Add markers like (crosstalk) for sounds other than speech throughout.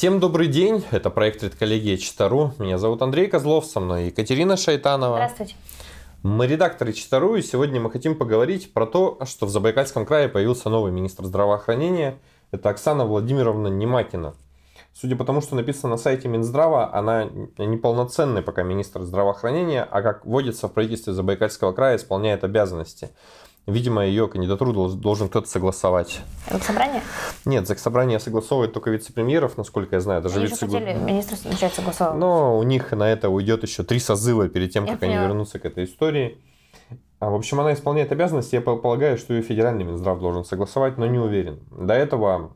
Всем добрый день, это проект «Редколлегия Читару». Меня зовут Андрей Козлов, со мной Екатерина Шайтанова. Здравствуйте. Мы редакторы Читару, и сегодня мы хотим поговорить про то, что в Забайкальском крае появился новый министр здравоохранения. Это Оксана Владимировна Немакина. Судя по тому, что написано на сайте Минздрава, она не полноценный пока министр здравоохранения, а как водится в правительстве Забайкальского края, исполняет обязанности. Видимо, ее кандидатуру должен кто-то согласовать. собрание Нет, собрание согласовывает только вице-премьеров, насколько я знаю. Даже они вице... хотели министра начать согласовывать. Но у них на это уйдет еще три созыва перед тем, я как поняла. они вернутся к этой истории. А, в общем, она исполняет обязанности. Я полагаю, что ее федеральный Минздрав должен согласовать, но не уверен. До этого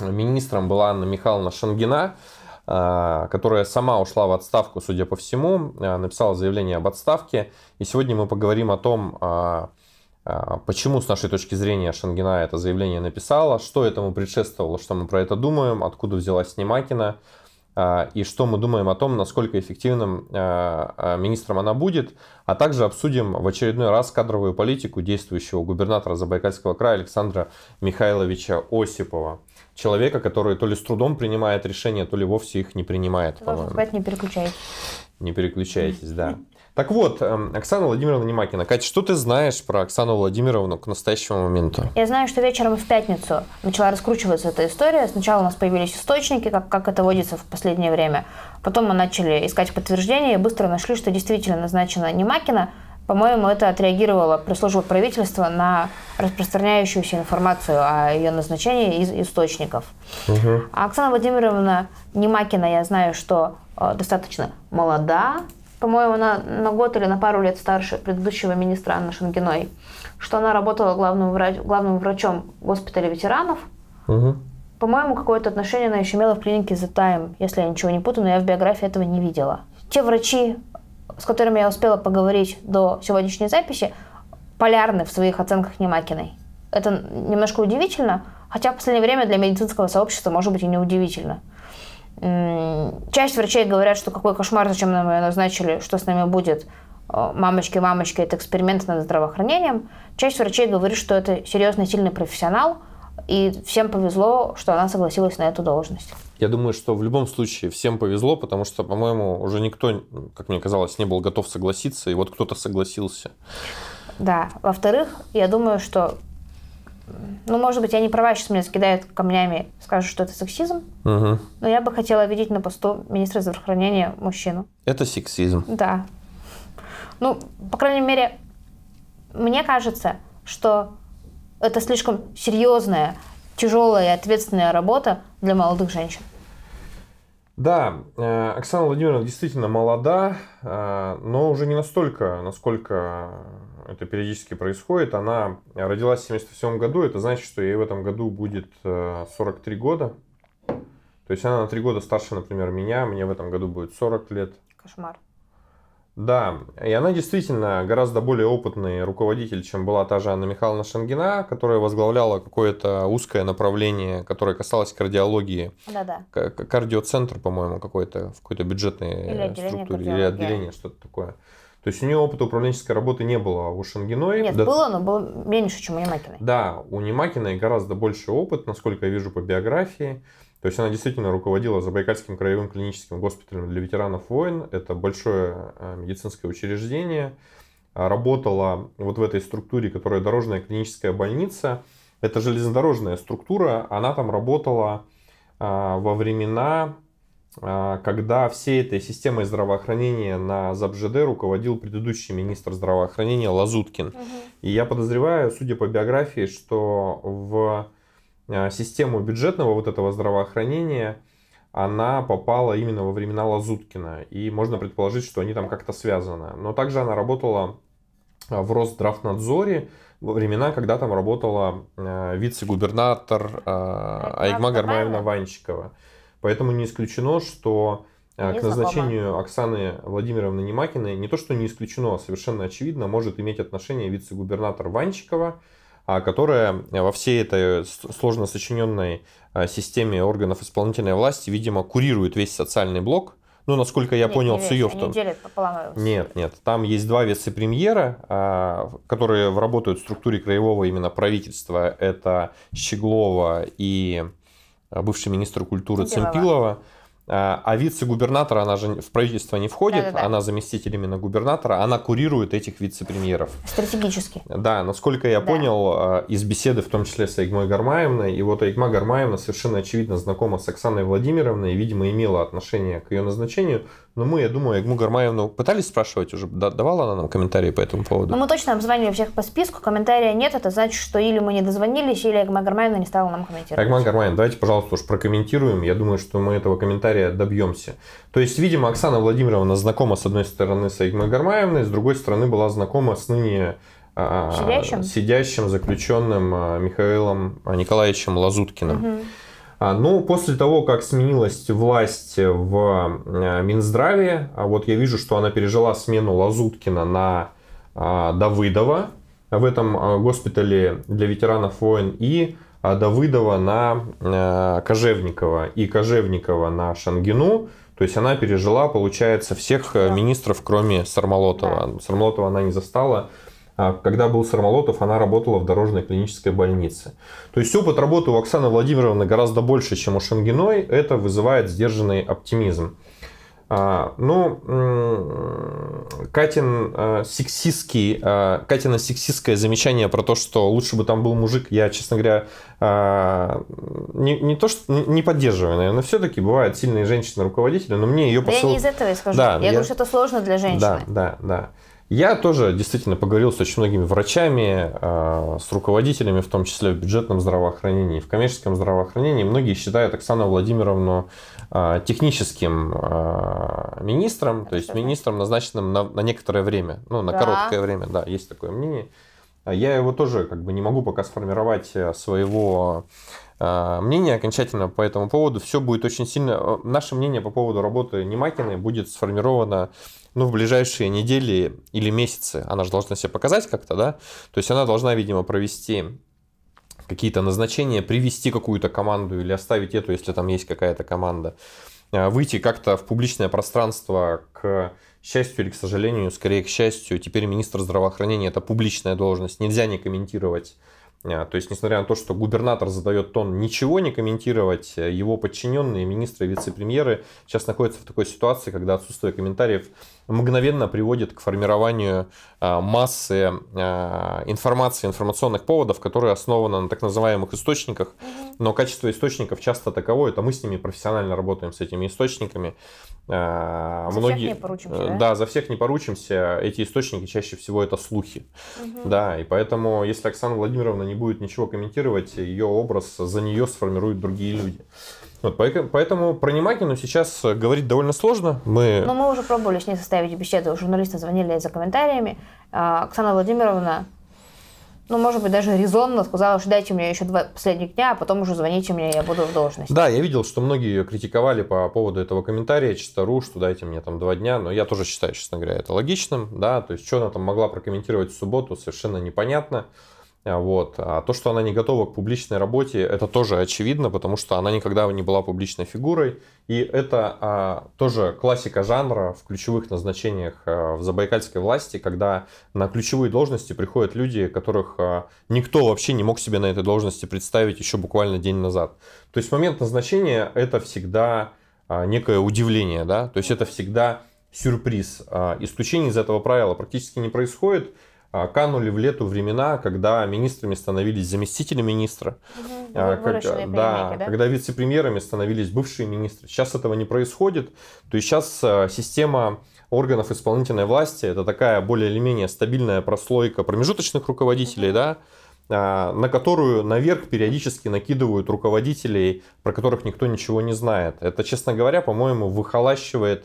министром была Анна Михайловна Шангина, а, которая сама ушла в отставку, судя по всему, а, написала заявление об отставке. И сегодня мы поговорим о том, а, а, почему, с нашей точки зрения, Шангина это заявление написала, что этому предшествовало, что мы про это думаем, откуда взялась Немакина, а, и что мы думаем о том, насколько эффективным а, министром она будет, а также обсудим в очередной раз кадровую политику действующего губернатора Забайкальского края Александра Михайловича Осипова. Человека, который то ли с трудом принимает решения, то ли вовсе их не принимает. Вы не переключайтесь. Не переключайтесь, да. (laughs) Так вот, эм, Оксана Владимировна Немакина. Катя, что ты знаешь про Оксану Владимировну к настоящему моменту? Я знаю, что вечером в пятницу начала раскручиваться эта история. Сначала у нас появились источники, как, как это водится в последнее время. Потом мы начали искать подтверждения и быстро нашли, что действительно назначена Немакина. По-моему, это отреагировало пресс-служба правительства на распространяющуюся информацию о ее назначении из источников. Угу. А Оксана Владимировна Немакина, я знаю, что э, достаточно молода, по-моему, она на год или на пару лет старше предыдущего министра Анны Шангиной, что она работала главным, врач, главным врачом госпиталя ветеранов. Угу. По-моему, какое-то отношение она еще имела в клинике The Time, если я ничего не путаю, но я в биографии этого не видела. Те врачи, с которыми я успела поговорить до сегодняшней записи, полярны в своих оценках Немакиной. Это немножко удивительно, хотя в последнее время для медицинского сообщества может быть и неудивительно. Часть врачей говорят, что какой кошмар, зачем нам ее назначили, что с нами будет. Мамочки, мамочки, это эксперимент над здравоохранением. Часть врачей говорит, что это серьезный, сильный профессионал, и всем повезло, что она согласилась на эту должность. Я думаю, что в любом случае всем повезло, потому что, по-моему, уже никто, как мне казалось, не был готов согласиться, и вот кто-то согласился. Да. Во-вторых, я думаю, что ну, может быть, я не права, сейчас меня закидают камнями, скажут, что это сексизм. Угу. Но я бы хотела видеть на посту министра здравоохранения мужчину. Это сексизм. Да. Ну, по крайней мере, мне кажется, что это слишком серьезная, тяжелая и ответственная работа для молодых женщин. Да, э, Оксана Владимировна действительно молода, э, но уже не настолько, насколько это периодически происходит. Она родилась в 77 году, это значит, что ей в этом году будет 43 э, года. То есть она на 3 года старше, например, меня, мне в этом году будет 40 лет. Кошмар. Да, и она действительно гораздо более опытный руководитель, чем была та же Анна Михайловна Шангина, которая возглавляла какое-то узкое направление, которое касалось кардиологии. Да-да. Кардиоцентр, по-моему, какой-то в какой-то бюджетной э, или структуре или отделение, что-то такое. То есть у нее опыта управленческой работы не было у Шангиной. Нет, да... было, но было меньше, чем у Немакиной. Да, у Немакиной гораздо больше опыт, насколько я вижу по биографии. То есть она действительно руководила Забайкальским краевым клиническим госпиталем для ветеранов войн. Это большое э, медицинское учреждение. А работала вот в этой структуре, которая дорожная клиническая больница. Это железнодорожная структура. Она там работала э, во времена а, когда всей этой системой здравоохранения на ЗАПЖД руководил предыдущий министр здравоохранения Лазуткин. Угу. И я подозреваю, судя по биографии, что в а, систему бюджетного вот этого здравоохранения она попала именно во времена Лазуткина. И можно предположить, что они там как-то связаны. Но также она работала а, в Росздравнадзоре во времена, когда там работала вице-губернатор Айгма Гармаевна Ванщикова. Поэтому не исключено, что э, к назначению Оксаны Владимировны Немакиной не то, что не исключено, а совершенно очевидно, может иметь отношение вице-губернатор Ванчикова, а, которая э, во всей этой сложно сочиненной э, системе органов исполнительной власти, видимо, курирует весь социальный блок. Ну, насколько я нет, понял, не с ее в том... Нет, нет. Там есть два вице-премьера, а, которые работают в структуре краевого именно правительства. Это Щеглова и бывший министр культуры Цемпилова. А, а вице-губернатор, она же в правительство не входит, да, да, да. она заместитель именно губернатора, она курирует этих вице-премьеров. Стратегически. Да, насколько я да. понял, а, из беседы в том числе с Айгмой Гармаевной, и вот Айгма Гармаевна совершенно очевидно знакома с Оксаной Владимировной и, видимо, имела отношение к ее назначению, но мы, я думаю, Айгму Гармаевну пытались спрашивать уже, давала она нам комментарии по этому поводу? Ну, мы точно обзвонили всех по списку, комментария нет, это значит, что или мы не дозвонились, или Айгма Гармаевна не стала нам комментировать. Айгма Гармаевна, давайте, пожалуйста, уж прокомментируем, я думаю, что мы этого комментария сценария добьемся. То есть, видимо, Оксана Владимировна знакома, с одной стороны, с Айгмой Гармаевной, с другой стороны, была знакома с ныне а, сидящим, сидящим заключенным а, Михаилом а, Николаевичем Лазуткиным. Угу. Ну, Но после того, как сменилась власть в Минздраве, вот я вижу, что она пережила смену Лазуткина на Давыдова в этом госпитале для ветеранов войн и Э, Давыдова на э, Кожевникова и Кожевникова на Шангину. То есть она пережила, получается, всех э, да. министров, кроме Сармолотова. Да. Сармолотова она не застала. А когда был Сармолотов, она работала в дорожной клинической больнице. То есть опыт работы у Оксаны Владимировны гораздо больше, чем у Шангиной. Это вызывает сдержанный оптимизм. А, ну, Катин а, сексистский, а, Катина сексистское замечание про то, что лучше бы там был мужик, я, честно говоря, не, не то, что не поддерживаю, наверное, все-таки бывают сильные женщины-руководители, но мне ее посыл... Да я не из этого исхожу. Да, я, я говорю, что это сложно для женщины. Да, да, да. Я тоже действительно поговорил с очень многими врачами, э, с руководителями, в том числе в бюджетном здравоохранении, в коммерческом здравоохранении. Многие считают Оксану Владимировну э, техническим э, министром, то есть министром, назначенным на, на некоторое время, ну, на да. короткое время, да, есть такое мнение. Я его тоже как бы не могу пока сформировать своего мнения окончательно по этому поводу. Все будет очень сильно... Наше мнение по поводу работы Немакиной будет сформировано ну, в ближайшие недели или месяцы она же должна себя показать как-то, да? То есть она должна, видимо, провести какие-то назначения, привести какую-то команду или оставить эту, если там есть какая-то команда, а, выйти как-то в публичное пространство к счастью или к сожалению, скорее к счастью, теперь министр здравоохранения – это публичная должность, нельзя не комментировать а, то есть, несмотря на то, что губернатор задает тон ничего не комментировать, э, его подчиненные, министры вице-премьеры сейчас находятся в такой ситуации, когда отсутствие комментариев мгновенно приводит к формированию а, массы а, информации, информационных поводов, которые основаны на так называемых источниках. Но качество источников часто таково, это мы с ними профессионально работаем, с этими источниками. За Многие, всех не поручимся, э, да? да, за всех не поручимся. Эти источники чаще всего это слухи. Угу. Да, и поэтому, если Оксана Владимировна не будет ничего комментировать, ее образ за нее сформируют другие люди. Вот, поэтому про Немакину сейчас говорить довольно сложно. Мы... Но мы уже пробовали с ней составить беседу. Журналисты звонили за комментариями. А, Оксана Владимировна, ну, может быть, даже резонно сказала, что дайте мне еще два последних дня, а потом уже звоните мне, я буду в должности. Да, я видел, что многие ее критиковали по поводу этого комментария, чистору, что дайте мне там два дня, но я тоже считаю, честно говоря, это логичным, да, то есть, что она там могла прокомментировать в субботу, совершенно непонятно. А, вот. А то, что она не готова к публичной работе, это тоже очевидно, потому что она никогда не была публичной фигурой. И это а, тоже классика жанра в ключевых назначениях а, в забайкальской власти, когда на ключевые должности приходят люди, которых а, никто вообще не мог себе на этой должности представить еще буквально день назад. То есть момент назначения это всегда а, некое удивление, да, то есть это всегда сюрприз. А, исключений из этого правила практически не происходит. А, канули в лету времена, когда министрами становились заместители министра, а, как, да, да? когда вице-премьерами становились бывшие министры. Сейчас этого не происходит, то есть сейчас а, система органов исполнительной власти это такая более или менее стабильная прослойка промежуточных руководителей, угу. да, на которую наверх периодически накидывают руководителей, про которых никто ничего не знает. Это, честно говоря, по-моему, выхолащивает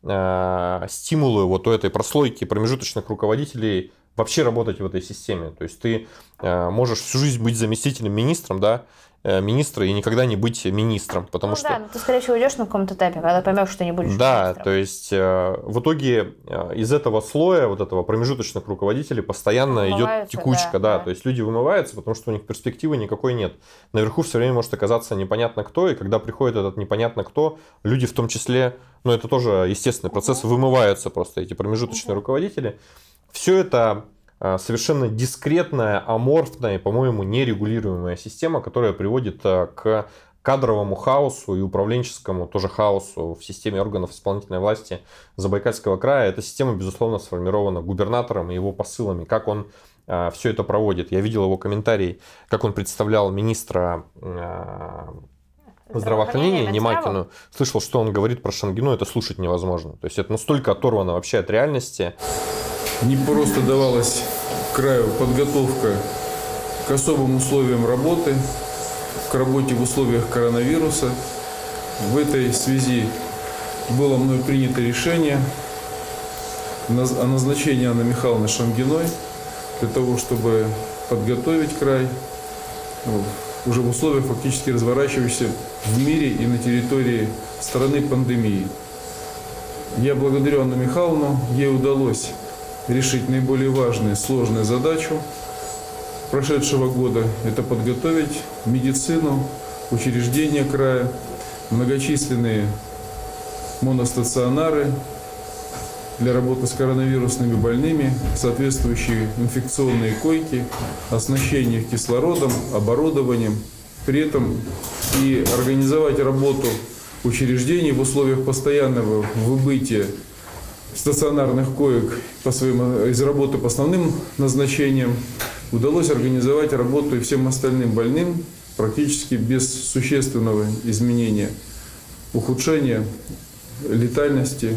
стимулы вот у этой прослойки промежуточных руководителей вообще работать в этой системе. То есть ты э, можешь всю жизнь быть заместителем министром, да, Э, министра и никогда не быть министром, потому ну, что... да, но ну ты, скорее всего, уйдешь на каком-то этапе, когда поймешь, что не будешь Да, министром. то есть э, в итоге э, из этого слоя, вот этого промежуточных руководителей постоянно идет текучка, да, да, да, то есть люди вымываются, потому что у них перспективы никакой нет. Наверху все время может оказаться непонятно кто, и когда приходит этот непонятно кто, люди в том числе, ну это тоже естественный процесс, угу. вымываются просто эти промежуточные угу. руководители. Все это Э, совершенно дискретная, аморфная и, по-моему, нерегулируемая система, которая приводит э, к кадровому хаосу и управленческому тоже хаосу в системе органов исполнительной власти Забайкальского края. Эта система, безусловно, сформирована губернатором и его посылами, как он э, все это проводит. Я видел его комментарий, как он представлял министра э, здравоохранения внимательно, слышал, что он говорит про Шангину, это слушать невозможно. То есть это настолько оторвано вообще от реальности не просто давалась краю подготовка к особым условиям работы, к работе в условиях коронавируса. В этой связи было мной принято решение о назначении Анны Михайловны Шамгиной для того, чтобы подготовить край уже в условиях фактически разворачивающейся в мире и на территории страны пандемии. Я благодарю Анну Михайловну, ей удалось решить наиболее важную, сложную задачу прошедшего года – это подготовить медицину, учреждения края, многочисленные моностационары для работы с коронавирусными больными, соответствующие инфекционные койки, оснащение их кислородом, оборудованием, при этом и организовать работу учреждений в условиях постоянного выбытия стационарных коек по своим, э, из работы по основным назначениям удалось организовать работу и всем остальным больным практически без существенного изменения, ухудшения летальности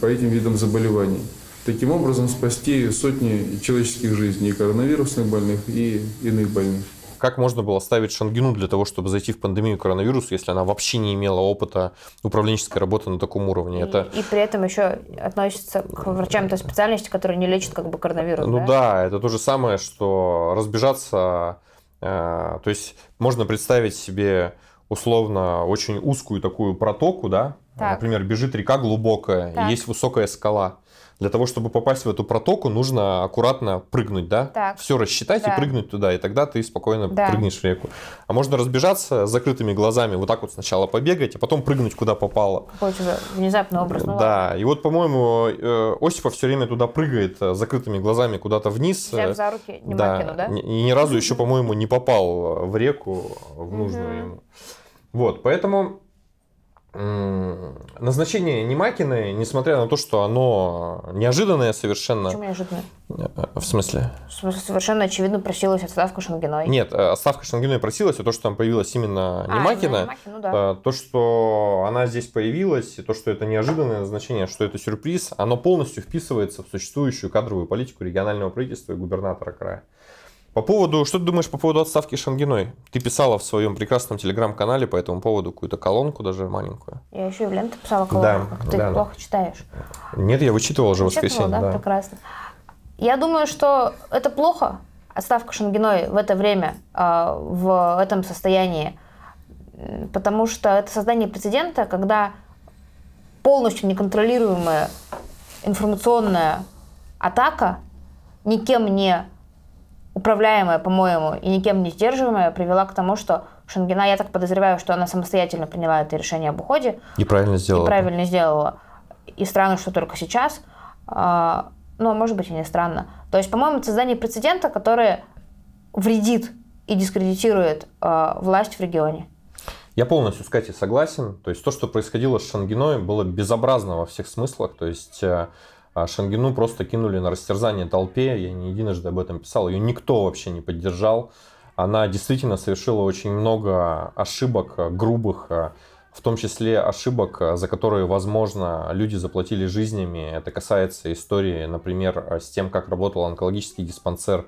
по этим видам заболеваний. Таким образом спасти сотни человеческих жизней, коронавирусных больных, и иных больных как можно было ставить Шангину для того, чтобы зайти в пандемию коронавируса, если она вообще не имела опыта управленческой работы на таком уровне. И, это... и при этом еще относится к врачам той специальности, которая не лечит как бы коронавирус. Ну да, да это то же самое, что разбежаться. Э, то есть можно представить себе условно очень узкую такую протоку, да? Так. Например, бежит река глубокая, так. есть высокая скала для того, чтобы попасть в эту протоку, нужно аккуратно прыгнуть, да? Так. Все рассчитать да. и прыгнуть туда, и тогда ты спокойно да. прыгнешь в реку. А можно разбежаться с закрытыми глазами, вот так вот сначала побегать, а потом прыгнуть куда попало. Какой тебе внезапно образ. Ну, да, и вот, по-моему, э, Осипа все время туда прыгает э, с закрытыми глазами куда-то вниз. Взяв э, за руки, не да. Макину, да? И ни разу (laughs) еще, по-моему, не попал в реку, в нужную ему. Вот, поэтому Назначение Немакиной, несмотря на то, что оно неожиданное совершенно... Почему неожиданное? Э, в смысле? Совершенно очевидно просилась отставка Шангиной. Нет, э, отставка Шангиной просилась, а то, что там появилась именно а, Немакина, Немакин, ну да. Э, то, что она здесь появилась, и то, что это неожиданное назначение, что это сюрприз, оно полностью вписывается в существующую кадровую политику регионального правительства и губернатора края. По поводу, что ты думаешь по поводу отставки Шангиной? Ты писала в своем прекрасном телеграм-канале по этому поводу какую-то колонку даже маленькую. Я еще и в ленту писала колонку. Да, Ты да, плохо читаешь. Нет, я вычитывала уже воскресенье. Да, да, прекрасно. Я думаю, что это плохо, отставка Шангиной в это время, а, в этом состоянии, потому что это создание прецедента, когда полностью неконтролируемая информационная атака никем не управляемая, по-моему, и никем не сдерживаемая привела к тому, что Шангина, я так подозреваю, что она самостоятельно приняла это решение об уходе. И правильно сделала. И правильно сделала. И странно, что только сейчас. А, ну а может быть, и не странно. То есть, по-моему, это создание прецедента, который вредит и дискредитирует а, власть в регионе. Я полностью с Катей согласен. То есть то, что происходило с Шангиной, было безобразно во всех смыслах. То есть э, а Шангину просто кинули на растерзание толпе. Я не единожды об этом писал. Ее никто вообще не поддержал. Она действительно совершила очень много ошибок э, грубых э, в том числе ошибок, э, за которые, возможно, люди заплатили жизнями. Это касается истории, например, э, с тем, как работал онкологический диспансер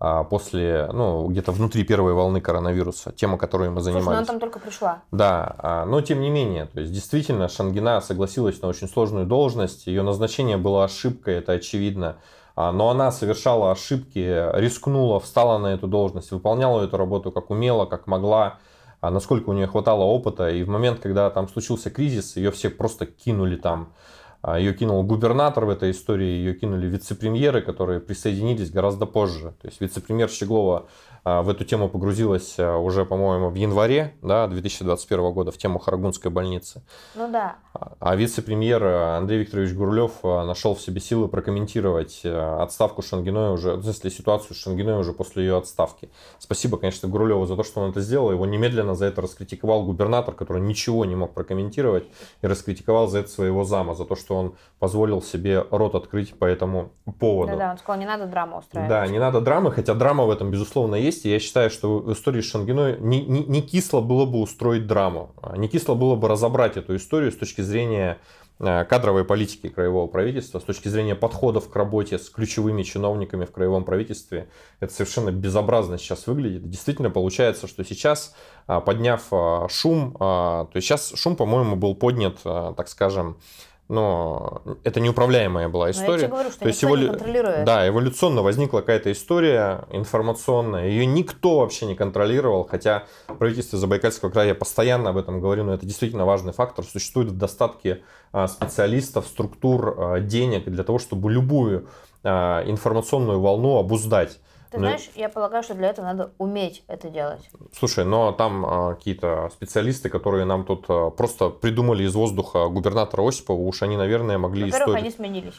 э, после, ну, где-то внутри первой волны коронавируса, тема, которой мы ну, занимались. Слушай, она там только пришла. Да, а, но тем не менее, то есть действительно Шангина согласилась на очень сложную должность, ее назначение было ошибкой, это очевидно, а, но она совершала ошибки, рискнула, встала на эту должность, выполняла эту работу как умела, как могла, а насколько у нее хватало опыта. И в момент, когда там случился кризис, ее все просто кинули там а, ее кинул губернатор в этой истории, ее кинули вице-премьеры, которые присоединились гораздо позже. То есть вице-премьер Щеглова а, в эту тему погрузилась а, уже, по-моему, в январе да, 2021 года в тему Харгунской больницы. Ну да. А вице-премьер Андрей Викторович Гурлев нашел в себе силы прокомментировать отставку Шангиной уже, в смысле ситуацию с Шангиной уже после ее отставки. Спасибо, конечно, Гурлеву за то, что он это сделал. Его немедленно за это раскритиковал губернатор, который ничего не мог прокомментировать, и раскритиковал за это своего зама, за то, что что он позволил себе рот открыть по этому поводу. Да-да, он сказал, не надо драму устраивать. Да, не надо драмы, хотя драма в этом, безусловно, есть. И я считаю, что в истории с Шангиной не, не, не кисло было бы устроить драму, а не кисло было бы разобрать эту историю с точки зрения а, кадровой политики краевого правительства, с точки зрения подходов к работе с ключевыми чиновниками в краевом правительстве, это совершенно безобразно сейчас выглядит. Действительно получается, что сейчас, а, подняв шум, то есть сейчас шум, по-моему, был поднят, так скажем, но это неуправляемая была история. Но я тебе говорю, что То есть эволю... не контролирует. Да, эволюционно возникла какая-то история информационная, ее никто вообще не контролировал, хотя правительство Забайкальского края, постоянно об этом говорю, но это действительно важный фактор, существует в достатке а, специалистов, структур, а, денег для того, чтобы любую а, информационную волну обуздать. Ты но... Ну знаешь, я полагаю, что для этого надо уметь это делать. Слушай, но ну, а там а, какие-то специалисты, которые нам тут а, просто придумали из воздуха губернатора Осипова, уж они, наверное, могли... Во-первых, историю... они сменились.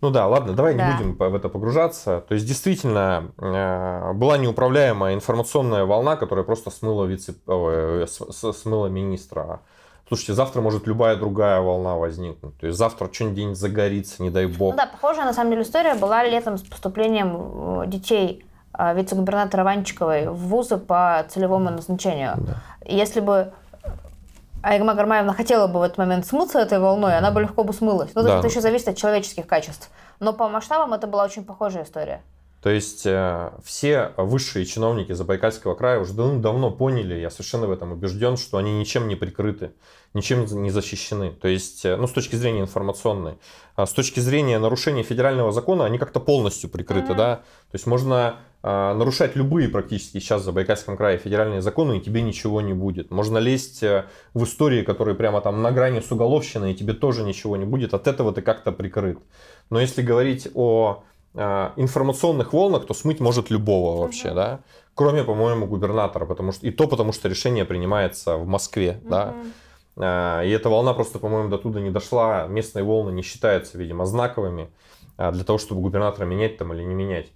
Ну да, ладно, давай да. не будем в это погружаться. То есть действительно э, была неуправляемая информационная волна, которая просто смыла вице, э, смыла министра Слушайте, завтра может любая другая волна возникнуть. То есть завтра что-нибудь загорится, не дай бог. Ну да, похожая на самом деле история была летом с поступлением э, детей э, вице-губернатора Ванчиковой в вузы по целевому назначению. Да. Если бы Айгма Гармаевна хотела бы в этот момент смыться этой волной, она бы легко бы смылась. Ну, да. это еще зависит от человеческих качеств. Но по масштабам это была очень похожая история. То есть э, все высшие чиновники Забайкальского края уже давно поняли, я совершенно в этом убежден, что они ничем не прикрыты, ничем не защищены. То есть, э, ну, с точки зрения информационной. А с точки зрения нарушения федерального закона они как-то полностью прикрыты, да. То есть можно а, нарушать любые практически сейчас в Забайкальском крае федеральные законы, и тебе ничего не будет. Можно лезть э, в истории, которые прямо там на грани с уголовщиной, и тебе тоже ничего не будет. От этого ты как-то прикрыт. Но если говорить о Э, информационных волнах, то смыть может любого вообще, угу. да, кроме, по-моему, губернатора, потому что и то потому, что решение принимается в Москве, угу. да. Э, и эта волна просто, по-моему, до туда не дошла. Местные волны не считаются, видимо, знаковыми э, для того, чтобы губернатора менять там или не менять.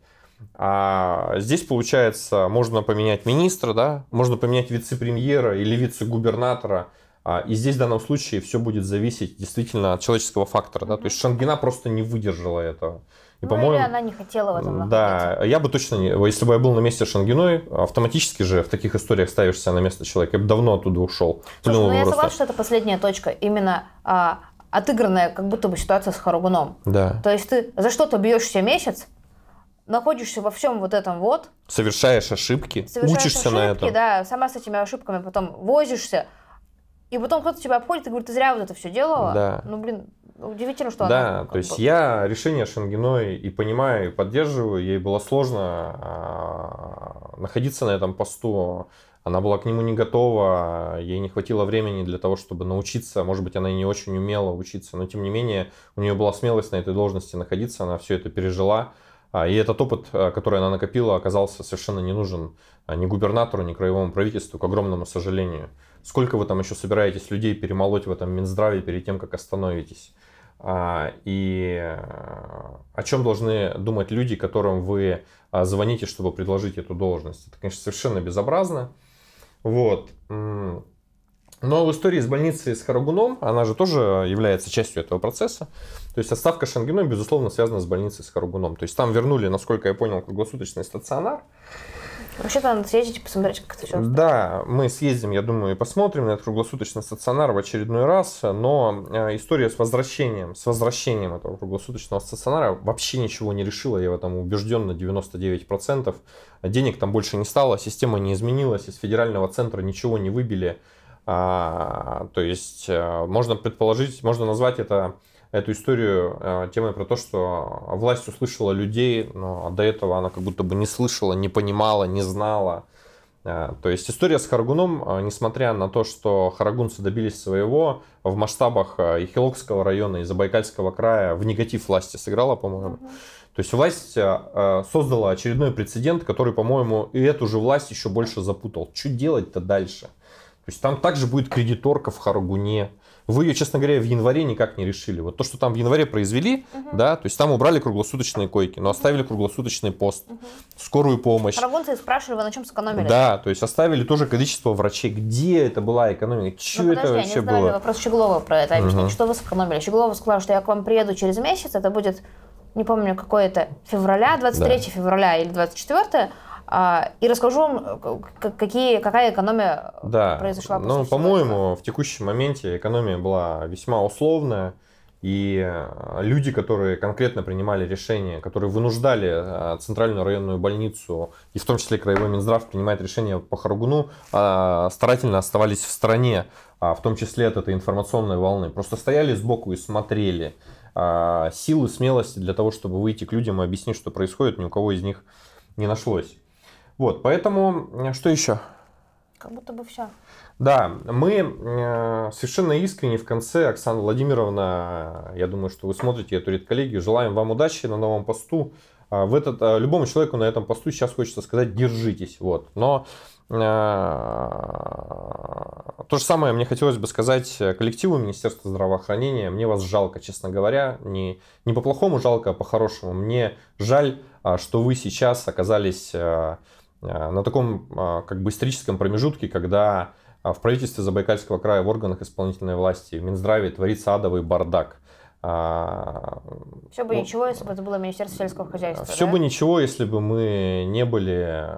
А здесь, получается, можно поменять министра, да, можно поменять вице-премьера или вице-губернатора. А, и здесь в данном случае все будет зависеть действительно от человеческого фактора. Да? То есть Шангина просто не выдержала этого. И, ну, по-моему, она не хотела в этом Да, я бы точно не... Если бы я был на месте Шангиной, автоматически же в таких историях ставишься на место человека. Я бы давно оттуда ушел. Слушай, ну, я просто... согласна, что это последняя точка. Именно а, отыгранная как будто бы ситуация с Харугуном. Да. То есть ты за что-то бьешься месяц, находишься во всем вот этом вот. Совершаешь ошибки, совершаешь учишься ошибки, на этом. да, сама с этими ошибками потом возишься. И потом кто-то тебя обходит и говорит, ты зря вот это все делала. Да. Ну, блин, удивительно, что Да, она, то есть бы... я решение Шенгиной и понимаю, и поддерживаю. Ей было сложно а, находиться на этом посту. Она была к нему не готова, ей не хватило времени для того, чтобы научиться. Может быть, она и не очень умела учиться, но тем не менее у нее была смелость на этой должности находиться, она все это пережила. А, и этот опыт, а, который она накопила, оказался совершенно не нужен ни губернатору, ни краевому правительству, к огромному сожалению. Сколько вы там еще собираетесь людей перемолоть в этом Минздраве перед тем, как остановитесь? А, и э, о чем должны думать люди, которым вы э, звоните, чтобы предложить эту должность. Это, конечно, совершенно безобразно. Вот. Но в истории с больницей с Харагуном, она же тоже является частью этого процесса. То есть отставка Шангина, безусловно, связана с больницей с Харагуном. То есть там вернули, насколько я понял, круглосуточный стационар. Вообще-то надо съездить и посмотреть, как это все устроено. Да, мы съездим, я думаю, и посмотрим на этот круглосуточный стационар в очередной раз, но э, история с возвращением, с возвращением этого круглосуточного стационара вообще ничего не решила, я в этом убежден на 99%. Денег там больше не стало, система не изменилась, из федерального центра ничего не выбили. А, то есть э, можно предположить, можно назвать это эту историю э, темой про то, что власть услышала людей, но до этого она как будто бы не слышала, не понимала, не знала. Э, то есть история с Харгуном, э, несмотря на то, что харагунцы добились своего, в масштабах Ихилокского района и Забайкальского края в негатив власти сыграла, по-моему. То есть власть создала очередной прецедент, который, по-моему, и эту же власть еще больше запутал. Что делать-то дальше? То есть там также будет кредиторка в Харгуне. Вы ее, честно говоря, в январе никак не решили. Вот то, что там в январе произвели, угу. да, то есть там убрали круглосуточные койки, но оставили круглосуточный пост, угу. скорую помощь. Арагонцы спрашивали, вы на чем сэкономили? Да, то есть оставили тоже количество врачей. Где это была экономика? Че ну, подожди, это вообще они было? вопрос Щеглова про это объяснить. Угу. Что вы сэкономили? Щеглова сказала, что я к вам приеду через месяц, это будет не помню, какое то февраля, 23 да. февраля или 24 а, и расскажу вам, какие, какая экономия э, да. произошла. Ну, по-моему, в текущем моменте экономия была весьма условная. И э, люди, которые конкретно принимали решения, которые вынуждали э, центральную районную больницу и в том числе краевой Минздрав принимать решения по Харугуну, а, старательно оставались в стране, а, в том числе от этой информационной волны. Просто стояли сбоку и смотрели. Силы, смелости для того, чтобы выйти к людям и объяснить, что происходит, ни у кого из них не нашлось. Вот, поэтому что еще? Как будто бы все. Да, мы э, совершенно искренне в конце, Оксана Владимировна, э, я думаю, что вы смотрите эту редколлегию, желаем вам удачи на новом посту. А, в этот, э, любому человеку на этом посту сейчас хочется сказать «держитесь». Вот. Но то же самое мне хотелось бы сказать коллективу Министерства здравоохранения. Мне вас жалко, честно говоря. Не, не по-плохому жалко, а по-хорошему. Мне жаль, а, что вы сейчас оказались Э, на таком э, как бы историческом промежутке, когда э, в правительстве Забайкальского края в органах исполнительной власти в Минздраве творится адовый бардак. А, Все бы ну, ничего, если бы это было Министерство сельского хозяйства. Все да? бы ничего, если бы мы не были,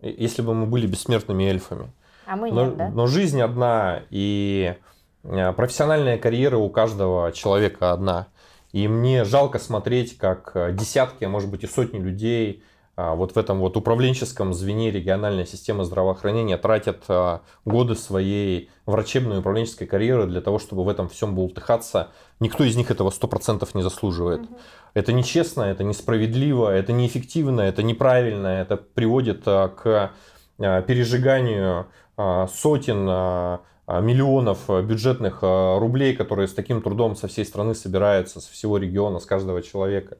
если бы мы были бессмертными эльфами. А мы но, нет, да? Но жизнь одна, и профессиональная карьера у каждого человека одна. И мне жалко смотреть, как десятки, а может быть и сотни людей а вот в этом вот управленческом звене региональной системы здравоохранения тратят а, годы своей врачебной и управленческой карьеры для того, чтобы в этом всем бултыхаться. Никто из них этого 100% не заслуживает. Угу. Это нечестно, это несправедливо, это неэффективно, это неправильно, это приводит а, к пережиганию сотен миллионов бюджетных рублей, которые с таким трудом со всей страны собираются, со всего региона, с каждого человека.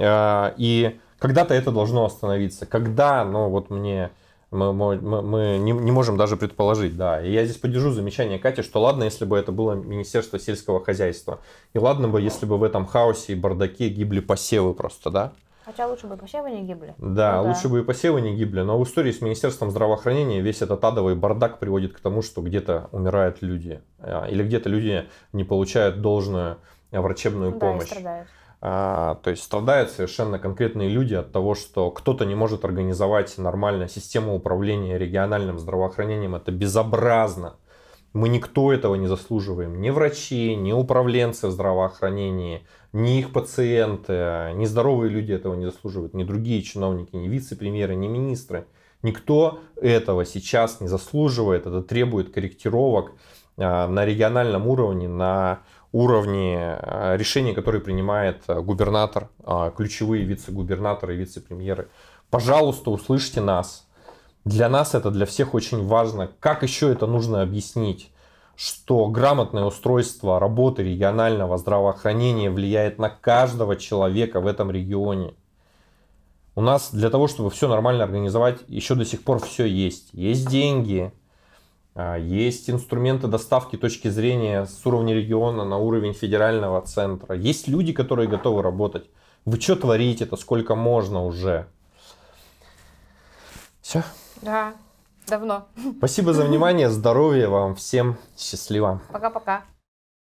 И когда-то это должно остановиться. Когда, ну вот мне мы, мы, мы не, не можем даже предположить, да. И я здесь поддержу замечание Кати, что ладно, если бы это было Министерство сельского хозяйства. И ладно бы, если бы в этом хаосе и бардаке гибли посевы просто, да? Хотя лучше бы и посевы не гибли. Да, ну, лучше да. бы и посевы не гибли. Но в истории с Министерством здравоохранения весь этот адовый бардак приводит к тому, что где-то умирают люди. А, или где-то люди не получают должную врачебную да, помощь. И страдают. А, то есть страдают совершенно конкретные люди от того, что кто-то не может организовать нормально систему управления региональным здравоохранением. Это безобразно. Мы никто этого не заслуживаем. Ни врачи, ни управленцы в здравоохранении, ни их пациенты, ни здоровые люди этого не заслуживают, ни другие чиновники, ни вице-премьеры, ни министры. Никто этого сейчас не заслуживает. Это требует корректировок а, на региональном уровне, на уровни э, решений, которые принимает э, губернатор, а, ключевые вице-губернаторы и вице-премьеры. Пожалуйста, услышьте нас. Для нас это для всех очень важно. Как еще это нужно объяснить? что грамотное устройство работы регионального здравоохранения влияет на каждого человека в этом регионе. У нас для того, чтобы все нормально организовать, еще до сих пор все есть. Есть деньги, а, есть инструменты доставки точки зрения с уровня региона на уровень федерального центра. Есть люди, которые готовы работать. Вы что творите это сколько можно уже? Все? Да, давно. Спасибо за внимание, здоровья вам всем, счастливо. Пока-пока.